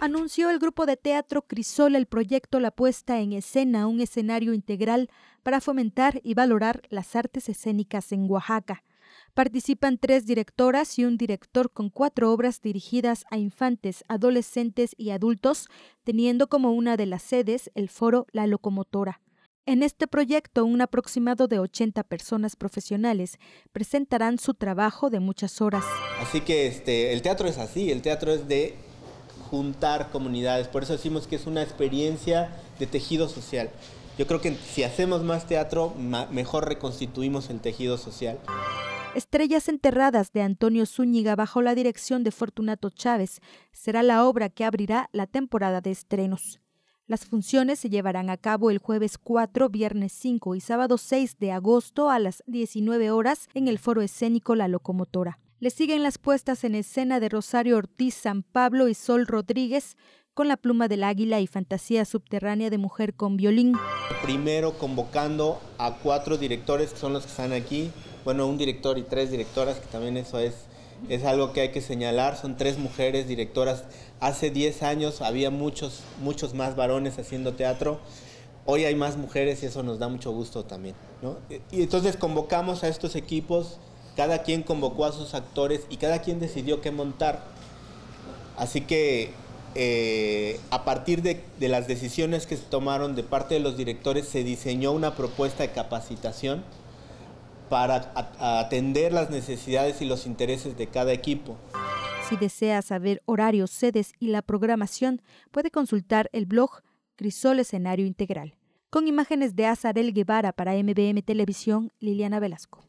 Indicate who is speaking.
Speaker 1: anunció el grupo de teatro Crisol el proyecto La puesta en escena, un escenario integral para fomentar y valorar las artes escénicas en Oaxaca. Participan tres directoras y un director con cuatro obras dirigidas a infantes, adolescentes y adultos, teniendo como una de las sedes el foro La Locomotora. En este proyecto, un aproximado de 80 personas profesionales presentarán su trabajo de muchas horas.
Speaker 2: Así que este, el teatro es así, el teatro es de juntar comunidades. Por eso decimos que es una experiencia de tejido social. Yo creo que si hacemos más teatro, mejor reconstituimos el tejido social.
Speaker 1: Estrellas Enterradas de Antonio Zúñiga bajo la dirección de Fortunato Chávez será la obra que abrirá la temporada de estrenos. Las funciones se llevarán a cabo el jueves 4, viernes 5 y sábado 6 de agosto a las 19 horas en el foro escénico La Locomotora. Le siguen las puestas en escena de Rosario Ortiz San Pablo y Sol Rodríguez con la pluma del águila y fantasía subterránea de mujer con violín.
Speaker 2: Primero convocando a cuatro directores que son los que están aquí, bueno, un director y tres directoras, que también eso es, es algo que hay que señalar, son tres mujeres directoras. Hace 10 años había muchos, muchos más varones haciendo teatro, hoy hay más mujeres y eso nos da mucho gusto también. Y entonces convocamos a estos equipos cada quien convocó a sus actores y cada quien decidió qué montar. Así que eh, a partir de, las decisiones que se tomaron de parte de los directores se diseñó una propuesta de capacitación para atender las necesidades y los intereses de cada equipo.
Speaker 1: Si desea saber horarios, sedes y la programación, puede consultar el blog Crisol Escenario Integral. Con imágenes de Azarel Guevara para MBM Televisión, Liliana Velasco.